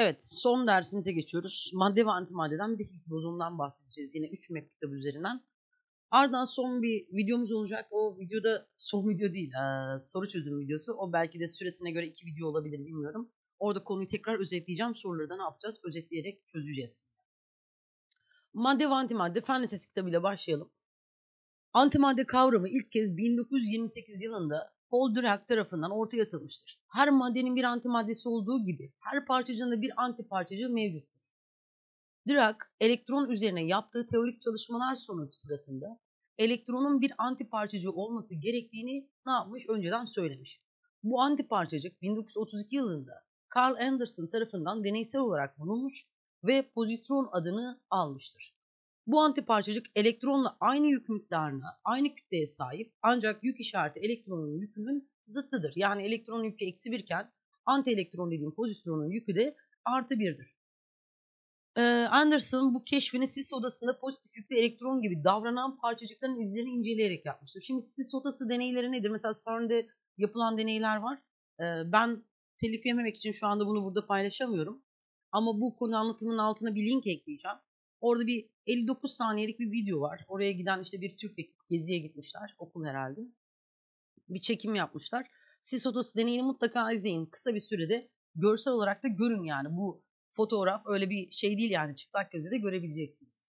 Evet son dersimize geçiyoruz. Madde ve antimaddeden bir de Higgs bozonundan bahsedeceğiz. Yine 3 map kitabı üzerinden. Ardından son bir videomuz olacak. O videoda son video değil ee, soru çözüm videosu. O belki de süresine göre iki video olabilir bilmiyorum. Orada konuyu tekrar özetleyeceğim. Soruları da ne yapacağız? Özetleyerek çözeceğiz. Madde ve antimadde fen lisesi kitabıyla başlayalım. Antimadde kavramı ilk kez 1928 yılında Paul Dirac tarafından ortaya atılmıştır. Her maddenin bir antimaddesi olduğu gibi her parçacığında bir antiparçacı mevcuttur. Dirac, elektron üzerine yaptığı teorik çalışmalar sonucu sırasında elektronun bir antiparçacı olması gerektiğini ne yapmış önceden söylemiş. Bu antiparçacık 1932 yılında Carl Anderson tarafından deneysel olarak bulunmuş ve pozitron adını almıştır. Bu antiparçacık elektronla aynı yük miktarına, aynı kütleye sahip ancak yük işareti elektronun yükünün zıttıdır. Yani elektronun yükü eksi birken anti elektron dediğim pozitronun yükü de artı birdir. Ee, Anderson bu keşfini sis odasında pozitif yüklü elektron gibi davranan parçacıkların izlerini inceleyerek yapmıştır. Şimdi sis odası deneyleri nedir? Mesela CERN'de yapılan deneyler var. Ee, ben telif yememek için şu anda bunu burada paylaşamıyorum. Ama bu konu anlatımının altına bir link ekleyeceğim. Orada bir 59 saniyelik bir video var. Oraya giden işte bir Türk geziye gitmişler. Okul herhalde. Bir çekim yapmışlar. Sis odası deneyini mutlaka izleyin. Kısa bir sürede görsel olarak da görün yani. Bu fotoğraf öyle bir şey değil yani. Çıplak gözle de görebileceksiniz.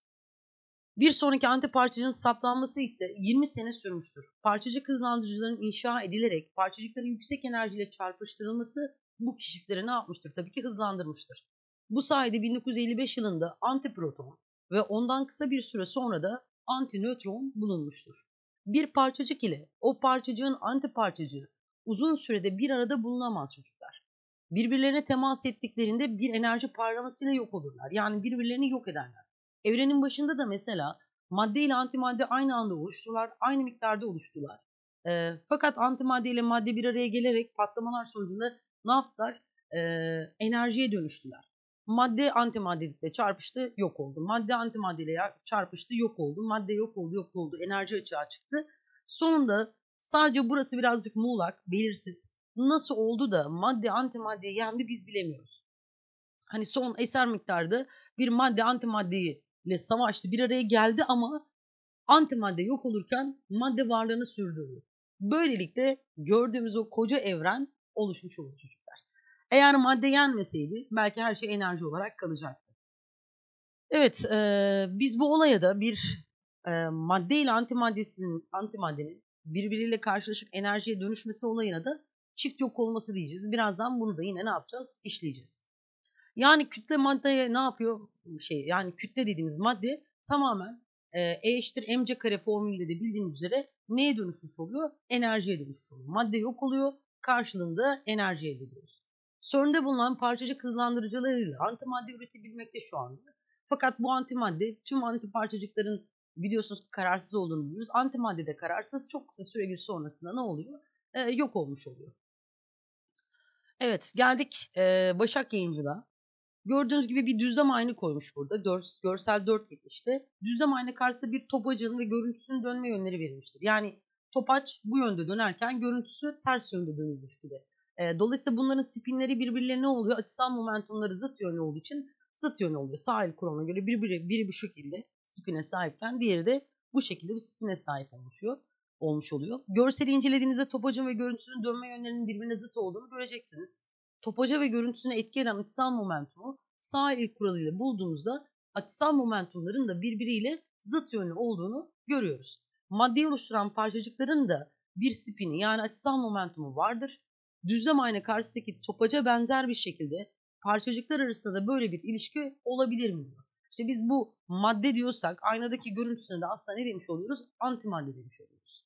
Bir sonraki antiparçacığın saplanması ise 20 sene sürmüştür. Parçacık hızlandırıcıların inşa edilerek parçacıkların yüksek enerjiyle çarpıştırılması bu keşifleri ne yapmıştır? Tabii ki hızlandırmıştır. Bu sayede 1955 yılında antiproton ve ondan kısa bir süre sonra da antinötron bulunmuştur. Bir parçacık ile o parçacığın antiparçacığı uzun sürede bir arada bulunamaz çocuklar. Birbirlerine temas ettiklerinde bir enerji parlamasıyla yok olurlar. Yani birbirlerini yok ederler. Evrenin başında da mesela madde ile antimadde aynı anda oluştular, aynı miktarda oluştular. E, ee, fakat antimadde ile madde bir araya gelerek patlamalar sonucunda ne yaptılar? E, enerjiye dönüştüler. Madde antimaddelikle çarpıştı yok oldu. Madde antimaddeyle çarpıştı yok oldu. Madde yok oldu yok oldu. Enerji açığa çıktı. Sonunda sadece burası birazcık muğlak, belirsiz. Nasıl oldu da madde antimaddeyi yendi biz bilemiyoruz. Hani son eser miktarda bir madde antimaddeyi ile savaştı bir araya geldi ama antimadde yok olurken madde varlığını sürdürdü. Böylelikle gördüğümüz o koca evren oluşmuş olur çocuklar. Eğer madde yenmeseydi belki her şey enerji olarak kalacaktı. Evet e, biz bu olaya da bir e, madde ile antimaddesinin, antimaddenin birbiriyle karşılaşıp enerjiye dönüşmesi olayına da çift yok olması diyeceğiz. Birazdan bunu da yine ne yapacağız? İşleyeceğiz. Yani kütle maddeye ne yapıyor? Şey yani kütle dediğimiz madde tamamen e, E eşittir mc kare formülüyle de bildiğimiz üzere neye dönüşmüş oluyor? Enerjiye dönüşmüş oluyor. Madde yok oluyor. Karşılığında enerji elde ediyoruz. Sörn'de bulunan parçacık hızlandırıcılarıyla antimadde üretebilmekte şu anda. Fakat bu antimadde tüm antiparçacıkların biliyorsunuz ki kararsız olduğunu biliyoruz. Antimadde de kararsız çok kısa süre sonrasında ne oluyor? ee, yok olmuş oluyor. Evet geldik e, Başak Yayıncı'da. Gördüğünüz gibi bir düzlem aynı koymuş burada. Dör, görsel 4 işte. Düzlem ayna karşısında bir topacın ve görüntüsünün dönme yönleri verilmiştir. Yani topaç bu yönde dönerken görüntüsü ters yönde dönülmüş gibi dolayısıyla bunların spinleri birbirlerine ne oluyor? Açısal momentumları zıt yönlü olduğu için zıt yönlü oluyor. Sahil kuralına göre birbiri, biri bu şekilde spine sahipken diğeri de bu şekilde bir spine sahip oluşuyor, olmuş oluyor. Görseli incelediğinizde topacın ve görüntüsünün dönme yönlerinin birbirine zıt olduğunu göreceksiniz. Topaca ve görüntüsüne etki eden açısal momentumu sağ el kuralıyla bulduğumuzda açısal momentumların da birbiriyle zıt yönlü olduğunu görüyoruz. Maddeyi oluşturan parçacıkların da bir spini yani açısal momentumu vardır düzlem ayna karşısındaki topaca benzer bir şekilde parçacıklar arasında da böyle bir ilişki olabilir mi İşte biz bu madde diyorsak aynadaki görüntüsüne de aslında ne demiş oluyoruz? Antimadde demiş oluyoruz.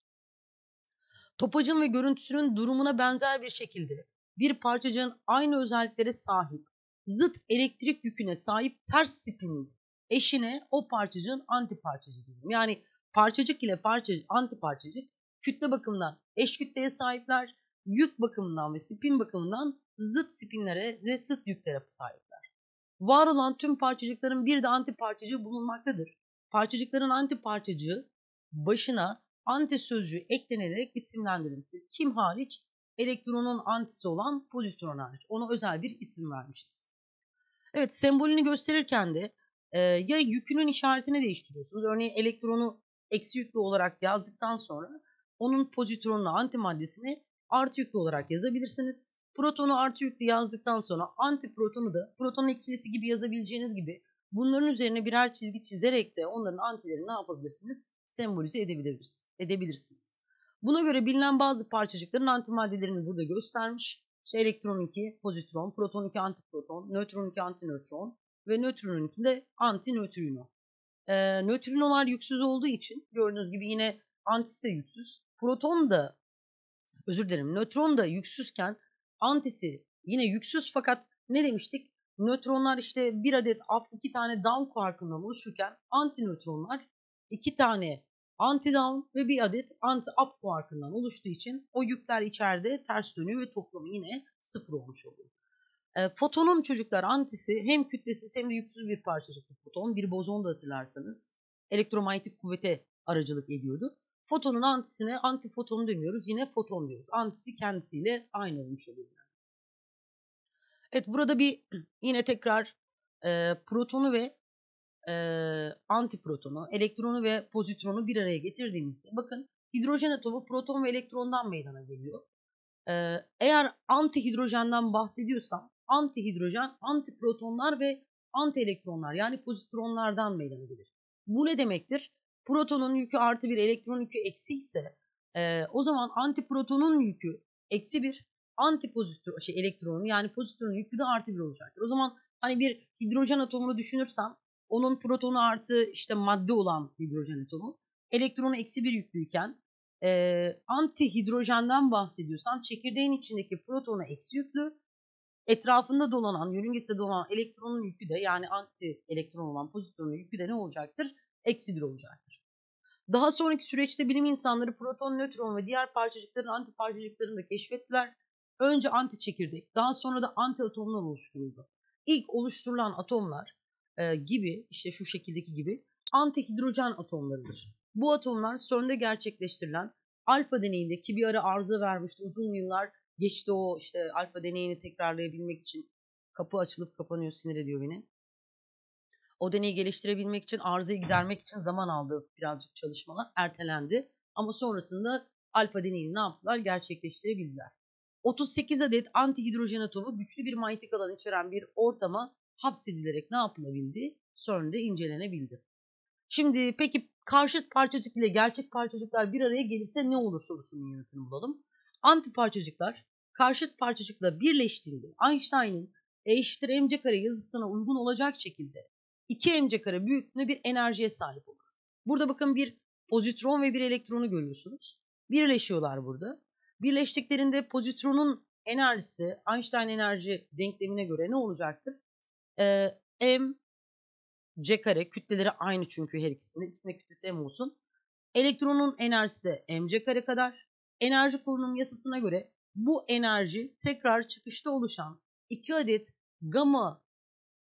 Topacın ve görüntüsünün durumuna benzer bir şekilde bir parçacığın aynı özelliklere sahip, zıt elektrik yüküne sahip ters spinli eşine o parçacığın antiparçacığı parçacı diyorum. Yani parçacık ile parçacık, antiparçacık, kütle bakımından eş kütleye sahipler yük bakımından ve spin bakımından zıt spinlere ve zıt yüklere sahipler. Var olan tüm parçacıkların bir de anti parçacığı bulunmaktadır. Parçacıkların anti parçacığı başına anti sözcüğü eklenerek isimlendirilmiştir. Kim hariç? Elektronun antisi olan pozitron hariç. Ona özel bir isim vermişiz. Evet sembolünü gösterirken de e, ya yükünün işaretini değiştiriyorsunuz. Örneğin elektronu eksi yüklü olarak yazdıktan sonra onun pozitronunu antimaddesini artı yüklü olarak yazabilirsiniz. Protonu artı yüklü yazdıktan sonra antiprotonu da proton eksilisi gibi yazabileceğiniz gibi bunların üzerine birer çizgi çizerek de onların antilerini ne yapabilirsiniz? Sembolize edebilirsiniz. edebilirsiniz. Buna göre bilinen bazı parçacıkların antimaddelerini burada göstermiş. İşte elektron 2 pozitron, proton 2 antiproton, nötron 2 antinötron ve nötron 2 de antinötrino. Ee, nötrinolar yüksüz olduğu için gördüğünüz gibi yine antisi de yüksüz. Proton da özür dilerim nötron da yüksüzken antisi yine yüksüz fakat ne demiştik? Nötronlar işte bir adet up iki tane down kuarkından oluşurken antinötronlar iki tane anti down ve bir adet anti up kuarkından oluştuğu için o yükler içeride ters dönüyor ve toplamı yine sıfır olmuş oluyor. E, fotonun çocuklar antisi hem kütlesiz hem de yüksüz bir parçacıklı foton. Bir bozon da hatırlarsanız elektromanyetik kuvvete aracılık ediyordu. Fotonun antisine antifoton demiyoruz. Yine foton diyoruz. Antisi kendisiyle aynı olmuş oluyor. Evet burada bir yine tekrar e, protonu ve e, antiprotonu, elektronu ve pozitronu bir araya getirdiğimizde bakın hidrojen atomu proton ve elektrondan meydana geliyor. E, eğer antihidrojenden bahsediyorsam antihidrojen, antiprotonlar ve antielektronlar yani pozitronlardan meydana gelir. Bu ne demektir? protonun yükü artı bir, elektron yükü eksi ise e, o zaman antiprotonun yükü eksi bir, antipozitron şey elektronun yani pozitronun yükü de artı bir olacaktır. O zaman hani bir hidrojen atomunu düşünürsem onun protonu artı işte madde olan hidrojen atomu elektronu eksi bir yüklüyken e, antihidrojenden bahsediyorsam çekirdeğin içindeki protonu eksi yüklü etrafında dolanan yörüngesinde dolanan elektronun yükü de yani anti elektron olan pozitronun yükü de ne olacaktır? Eksi bir olacak. Daha sonraki süreçte bilim insanları proton, nötron ve diğer parçacıkların anti parçacıklarını da keşfettiler. Önce anti çekirdek, daha sonra da anti atomlar oluşturuldu. İlk oluşturulan atomlar e, gibi, işte şu şekildeki gibi anti hidrojen atomlarıdır. Bu atomlar CERN'de gerçekleştirilen alfa deneyinde ki bir ara arıza vermişti uzun yıllar geçti o işte alfa deneyini tekrarlayabilmek için kapı açılıp kapanıyor sinir ediyor beni. O deneyi geliştirebilmek için, arızayı gidermek için zaman aldı birazcık çalışmalar. Ertelendi. Ama sonrasında alfa deneyini ne yaptılar? Gerçekleştirebildiler. 38 adet antihidrojen atomu güçlü bir manyetik alan içeren bir ortama hapsedilerek ne yapılabildi? sonra da incelenebildi. Şimdi peki karşıt parçacık ile gerçek parçacıklar bir araya gelirse ne olur sorusunun yanıtını bulalım. Antiparçacıklar karşıt parçacıkla birleştiğinde Einstein'ın E eşittir mc kare yazısına uygun olacak şekilde 2 mc kare büyüklüğünde bir enerjiye sahip olur. Burada bakın bir pozitron ve bir elektronu görüyorsunuz. Birleşiyorlar burada. Birleştiklerinde pozitronun enerjisi Einstein enerji denklemine göre ne olacaktır? Ee, m c kare kütleleri aynı çünkü her ikisinde. İkisinde kütlesi m olsun. Elektronun enerjisi de mc kare kadar. Enerji korunum yasasına göre bu enerji tekrar çıkışta oluşan iki adet gamma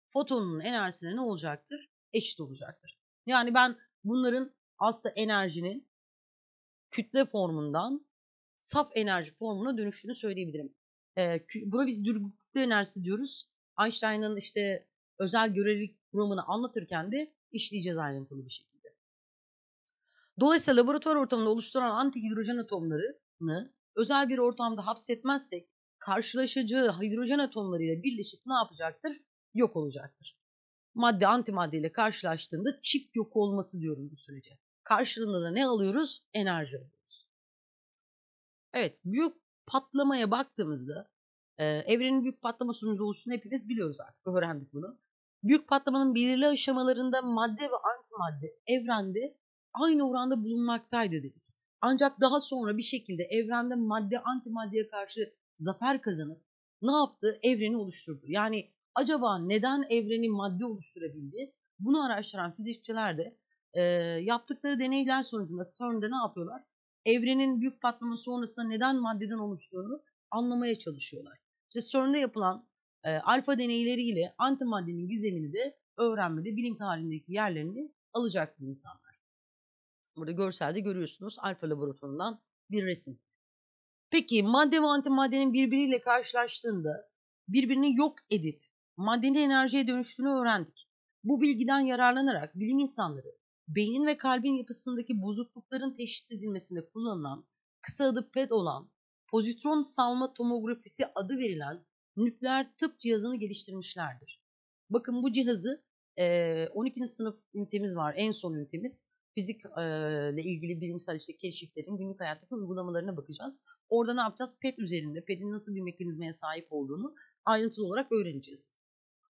fotonun enerjisine ne olacaktır? Eşit olacaktır. Yani ben bunların aslında enerjinin kütle formundan saf enerji formuna dönüştüğünü söyleyebilirim. Ee, buna biz dürgü kütle enerjisi diyoruz. Einstein'ın işte özel görelilik kuramını anlatırken de işleyeceğiz ayrıntılı bir şekilde. Dolayısıyla laboratuvar ortamında oluşturan antihidrojen atomlarını özel bir ortamda hapsetmezsek karşılaşacağı hidrojen atomlarıyla birleşip ne yapacaktır? yok olacaktır. Madde antimaddeyle karşılaştığında çift yok olması diyorum bu sürece. Karşılığında da ne alıyoruz? Enerji alıyoruz. Evet büyük patlamaya baktığımızda e, evrenin büyük patlama sonucu oluştuğunu hepimiz biliyoruz artık öğrendik bunu. Büyük patlamanın belirli aşamalarında madde ve antimadde evrende aynı oranda bulunmaktaydı dedik. Ancak daha sonra bir şekilde evrende madde antimaddeye karşı zafer kazanıp ne yaptı? Evreni oluşturdu. Yani acaba neden evreni madde oluşturabildi? Bunu araştıran fizikçiler de e, yaptıkları deneyler sonucunda CERN'de ne yapıyorlar? Evrenin büyük patlama sonrasında neden maddeden oluştuğunu anlamaya çalışıyorlar. İşte CERN'de yapılan e, alfa deneyleriyle antimaddenin gizemini de öğrenmede bilim tarihindeki yerlerini alacak bu insanlar. Burada görselde görüyorsunuz alfa laboratuvarından bir resim. Peki madde ve antimaddenin birbiriyle karşılaştığında birbirini yok edip maddeni enerjiye dönüştüğünü öğrendik. Bu bilgiden yararlanarak bilim insanları beynin ve kalbin yapısındaki bozuklukların teşhis edilmesinde kullanılan kısa adı PET olan pozitron salma tomografisi adı verilen nükleer tıp cihazını geliştirmişlerdir. Bakın bu cihazı 12. sınıf ünitemiz var en son ünitemiz fizikle ilgili bilimsel işte keşiflerin günlük hayattaki uygulamalarına bakacağız. Orada ne yapacağız? PET üzerinde PET'in nasıl bir mekanizmaya sahip olduğunu ayrıntılı olarak öğreneceğiz.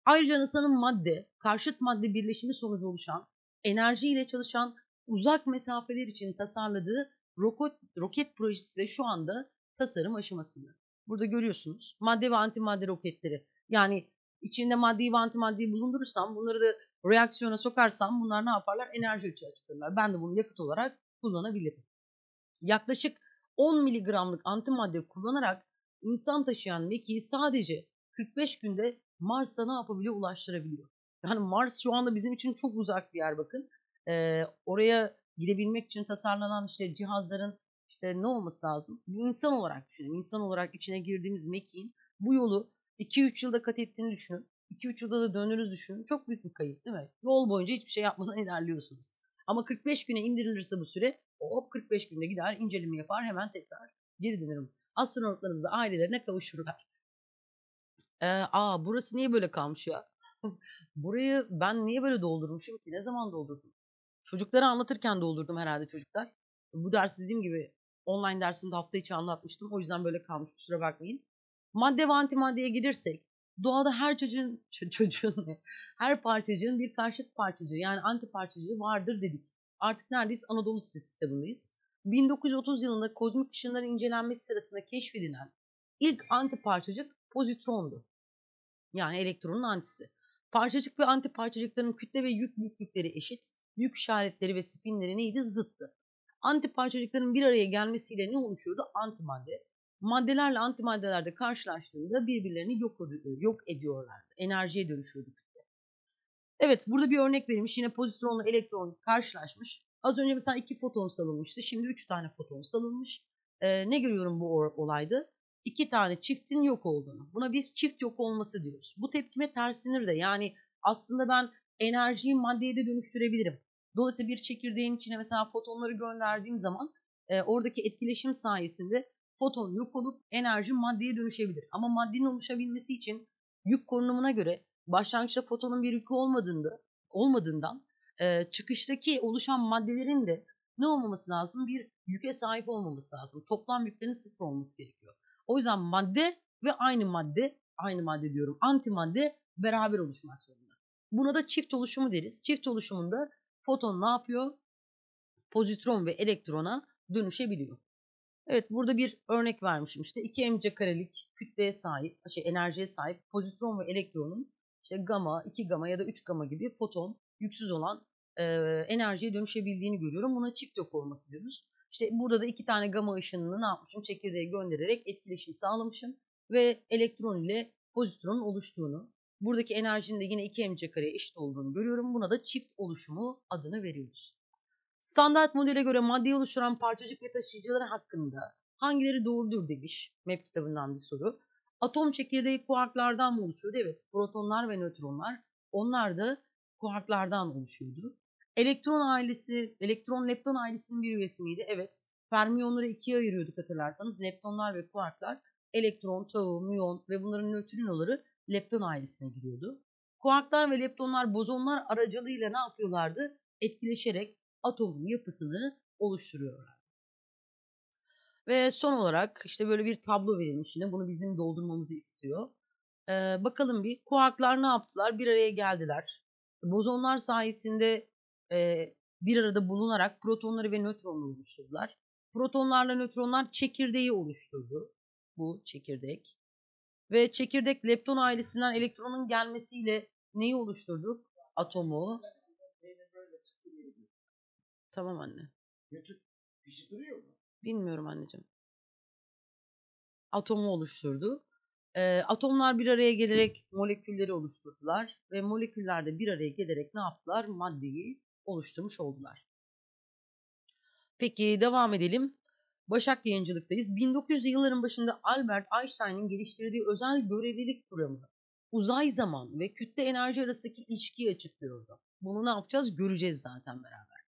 Ayrıca NASA'nın madde, karşıt madde birleşimi sonucu oluşan, enerji ile çalışan uzak mesafeler için tasarladığı roket, roket projesi de şu anda tasarım aşamasında. Burada görüyorsunuz madde ve antimadde roketleri. Yani içinde maddeyi ve antimaddeyi bulundurursam bunları da reaksiyona sokarsam bunlar ne yaparlar? Enerji açığa çıkarırlar. Ben de bunu yakıt olarak kullanabilirim. Yaklaşık 10 miligramlık antimadde kullanarak insan taşıyan mekiği sadece 45 günde Mars'a ne yapabiliyor? Ulaştırabiliyor. Yani Mars şu anda bizim için çok uzak bir yer bakın. Ee, oraya gidebilmek için tasarlanan işte cihazların işte ne olması lazım? Bir insan olarak düşünün. İnsan olarak içine girdiğimiz mekiğin bu yolu 2-3 yılda kat ettiğini düşünün. 2-3 yılda da döndüğünüzü düşünün. Çok büyük bir kayıp değil mi? Yol boyunca hiçbir şey yapmadan ilerliyorsunuz. Ama 45 güne indirilirse bu süre hop 45 günde gider inceleme yapar hemen tekrar geri dönerim. Astronotlarımız ailelerine kavuşurlar. Eee, a, burası niye böyle kalmış ya? Burayı ben niye böyle doldurmuşum ki? Ne zaman doldurdum? Çocuklara anlatırken doldurdum herhalde çocuklar. Bu dersi dediğim gibi online dersimde hafta içi anlatmıştım. O yüzden böyle kalmış kusura bakmayın. Madde ve antimaddeye gelirsek doğada her çocuğun ço- çocuğun her parçacığın bir karşıt parçacığı yani anti parçacığı vardır dedik. Artık neredeyiz? Anadolu Sesi kitabındayız. 1930 yılında kozmik ışınların incelenmesi sırasında keşfedilen ilk anti parçacık pozitrondu. Yani elektronun antisi. Parçacık ve antiparçacıkların kütle ve yük büyüklükleri eşit, yük işaretleri ve spinleri neydi? Zıttı. Antiparçacıkların bir araya gelmesiyle ne oluşuyordu? Antimadde. Maddelerle antimaddelerde karşılaştığında birbirlerini yok, yok ediyorlardı. Enerjiye dönüşüyordu kütle. Evet burada bir örnek verilmiş. Yine pozitronla elektron karşılaşmış. Az önce mesela iki foton salınmıştı. Şimdi üç tane foton salınmış. Ee, ne görüyorum bu olayda? iki tane çiftin yok olduğunu. Buna biz çift yok olması diyoruz. Bu tepkime tersinir de yani aslında ben enerjiyi maddeye de dönüştürebilirim. Dolayısıyla bir çekirdeğin içine mesela fotonları gönderdiğim zaman e, oradaki etkileşim sayesinde foton yok olup enerji maddeye dönüşebilir. Ama maddenin oluşabilmesi için yük korunumuna göre başlangıçta fotonun bir yükü olmadığında, olmadığından e, çıkıştaki oluşan maddelerin de ne olmaması lazım? Bir yüke sahip olmaması lazım. Toplam yüklerin sıfır olması gerekiyor. O yüzden madde ve aynı madde, aynı madde diyorum, antimadde beraber oluşmak zorunda. Buna da çift oluşumu deriz. Çift oluşumunda foton ne yapıyor? Pozitron ve elektrona dönüşebiliyor. Evet burada bir örnek vermişim işte 2 mc karelik kütleye sahip, şey enerjiye sahip pozitron ve elektronun işte gama, 2 gama ya da 3 gama gibi foton yüksüz olan e, enerjiye dönüşebildiğini görüyorum. Buna çift yok olması diyoruz. İşte burada da iki tane gama ışınını ne yapmışım? Çekirdeğe göndererek etkileşim sağlamışım ve elektron ile pozitronun oluştuğunu, buradaki enerjinin de yine 2 mc kareye eşit olduğunu görüyorum. Buna da çift oluşumu adını veriyoruz. Standart modele göre maddeyi oluşturan parçacık ve taşıyıcıları hakkında hangileri doğrudur demiş MEP kitabından bir soru. Atom çekirdeği kuarklardan mı oluşuyordu? Evet protonlar ve nötronlar onlar da kuarklardan oluşuyordu. Elektron ailesi, elektron lepton ailesinin bir üresimiydi. Evet, fermiyonları ikiye ayırıyorduk hatırlarsanız. Leptonlar ve kuarklar, elektron, tau, müyon ve bunların nötrinoları lepton ailesine giriyordu. Kuarklar ve leptonlar bozonlar aracılığıyla ne yapıyorlardı? Etkileşerek atomun yapısını oluşturuyorlar. Ve son olarak işte böyle bir tablo verilmiş yine bunu bizim doldurmamızı istiyor. Ee, bakalım bir kuarklar ne yaptılar? Bir araya geldiler. Bozonlar sayesinde e, bir arada bulunarak protonları ve nötronları oluşturdular. Protonlarla nötronlar çekirdeği oluşturdu. Bu çekirdek. Ve çekirdek lepton ailesinden elektronun gelmesiyle neyi oluşturduk? Atomu. Tamam anne. Bilmiyorum anneciğim. Atomu oluşturdu. E, atomlar bir araya gelerek molekülleri oluşturdular ve moleküller de bir araya gelerek ne yaptılar? Maddeyi oluşturmuş oldular. Peki devam edelim. Başak Yayıncılık'tayız. 1900'lü yılların başında Albert Einstein'ın geliştirdiği özel görevlilik kuramı uzay zaman ve kütle enerji arasındaki ilişkiyi açıklıyordu. Bunu ne yapacağız göreceğiz zaten beraber.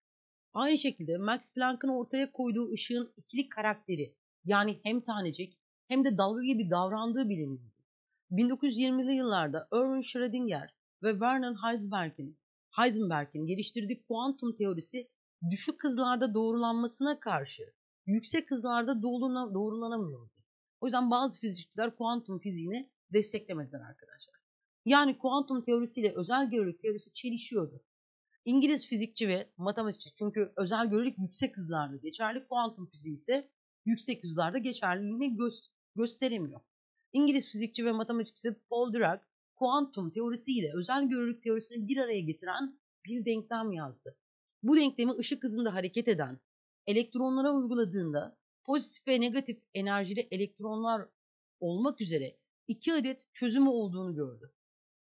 Aynı şekilde Max Planck'ın ortaya koyduğu ışığın ikili karakteri yani hem tanecik hem de dalga gibi davrandığı biliniyordu. 1920'li yıllarda Erwin Schrödinger ve Werner Heisenberg'in Heisenberg'in geliştirdiği kuantum teorisi düşük hızlarda doğrulanmasına karşı yüksek hızlarda doğrulana, doğrulanamıyordu. O yüzden bazı fizikçiler kuantum fiziğini desteklemediler arkadaşlar. Yani kuantum teorisiyle özel görelilik teorisi çelişiyordu. İngiliz fizikçi ve matematikçi çünkü özel görelilik yüksek hızlarda geçerli, kuantum fiziği ise yüksek hızlarda geçerliliğini göz, gösteremiyor. İngiliz fizikçi ve matematikçi Paul Dirac kuantum teorisiyle özel görelilik teorisini bir araya getiren bir denklem yazdı. Bu denklemi ışık hızında hareket eden elektronlara uyguladığında pozitif ve negatif enerjili elektronlar olmak üzere iki adet çözümü olduğunu gördü.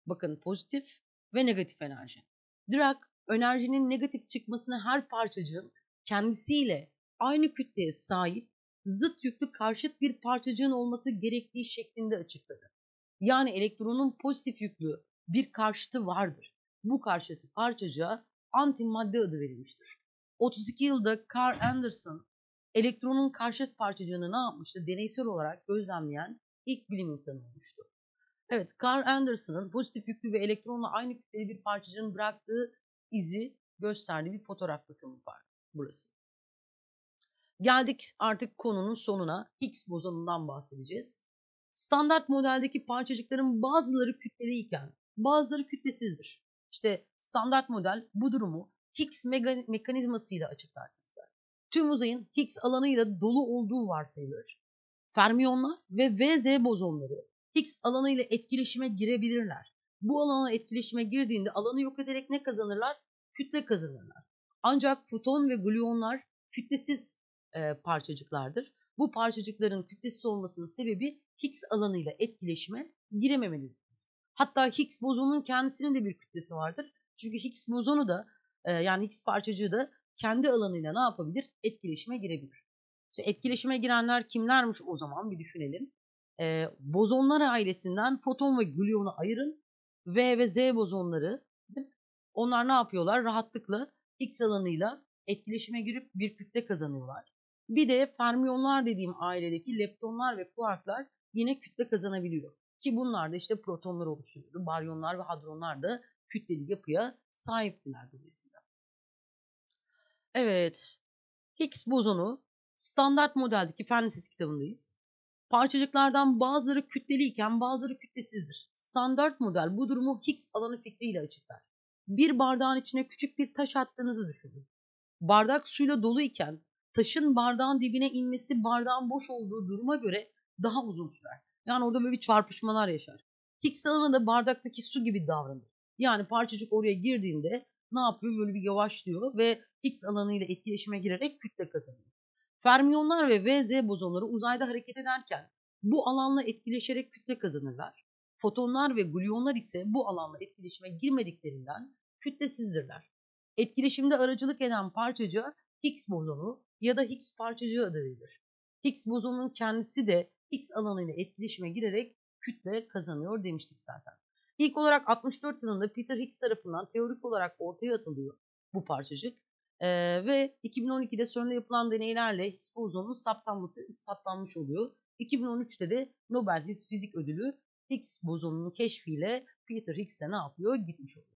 Bakın pozitif ve negatif enerji. Dirac enerjinin negatif çıkmasını her parçacığın kendisiyle aynı kütleye sahip zıt yüklü karşıt bir parçacığın olması gerektiği şeklinde açıkladı. Yani elektronun pozitif yüklü bir karşıtı vardır. Bu karşıtı parçacığa antimadde adı verilmiştir. 32 yılda Carl Anderson elektronun karşıt parçacığını ne yapmıştı? Deneysel olarak gözlemleyen ilk bilim insanı olmuştu. Evet, Carl Anderson'ın pozitif yüklü ve elektronla aynı kütleli bir parçacığın bıraktığı izi gösterdiği bir fotoğraf bakımı var burası. Geldik artık konunun sonuna. Higgs bozonundan bahsedeceğiz. Standart modeldeki parçacıkların bazıları kütleliyken bazıları kütlesizdir. İşte standart model bu durumu Higgs mekanizmasıyla açıklar. Tüm uzayın Higgs alanıyla dolu olduğu varsayılır. Fermiyonlar ve VZ bozonları Higgs alanıyla etkileşime girebilirler. Bu alana etkileşime girdiğinde alanı yok ederek ne kazanırlar? Kütle kazanırlar. Ancak foton ve gluonlar kütlesiz e, parçacıklardır. Bu parçacıkların kütlesiz olmasının sebebi Higgs alanıyla etkileşime girememelidir. Hatta Higgs bozonunun kendisinin de bir kütlesi vardır. Çünkü Higgs bozonu da e, yani Higgs parçacığı da kendi alanıyla ne yapabilir? Etkileşime girebilir. İşte etkileşime girenler kimlermiş o zaman bir düşünelim. E, bozonlar ailesinden foton ve gluonu ayırın. V ve Z bozonları onlar ne yapıyorlar? Rahatlıkla Higgs alanıyla etkileşime girip bir kütle kazanıyorlar. Bir de fermiyonlar dediğim ailedeki leptonlar ve kuarklar yine kütle kazanabiliyor. Ki bunlar da işte protonlar oluşturuyordu. Baryonlar ve hadronlar da kütleli yapıya sahiptiler dolayısıyla. Evet, Higgs bozonu standart modeldeki fen lisesi kitabındayız. Parçacıklardan bazıları kütleli iken bazıları kütlesizdir. Standart model bu durumu Higgs alanı fikriyle açıklar. Bir bardağın içine küçük bir taş attığınızı düşünün. Bardak suyla dolu iken taşın bardağın dibine inmesi bardağın boş olduğu duruma göre daha uzun sürer. Yani orada böyle bir çarpışmalar yaşar. Higgs alanı da bardaktaki su gibi davranır. Yani parçacık oraya girdiğinde ne yapıyor? Böyle bir yavaşlıyor ve Higgs alanıyla etkileşime girerek kütle kazanıyor. Fermiyonlar ve VZ bozonları uzayda hareket ederken bu alanla etkileşerek kütle kazanırlar. Fotonlar ve gluonlar ise bu alanla etkileşime girmediklerinden kütlesizdirler. Etkileşimde aracılık eden parçacığa Higgs bozonu ya da Higgs parçacığı adı verilir. Higgs bozonunun kendisi de X alanıyla etkileşime girerek kütle kazanıyor demiştik zaten. İlk olarak 64 yılında Peter Higgs tarafından teorik olarak ortaya atılıyor bu parçacık. Ee, ve 2012'de CERN'de yapılan deneylerle Higgs bozonunun saptanması ispatlanmış oluyor. 2013'te de Nobel Fizik Ödülü Higgs bozonunun keşfiyle Peter Higgs'e ne yapıyor? Gitmiş oluyor.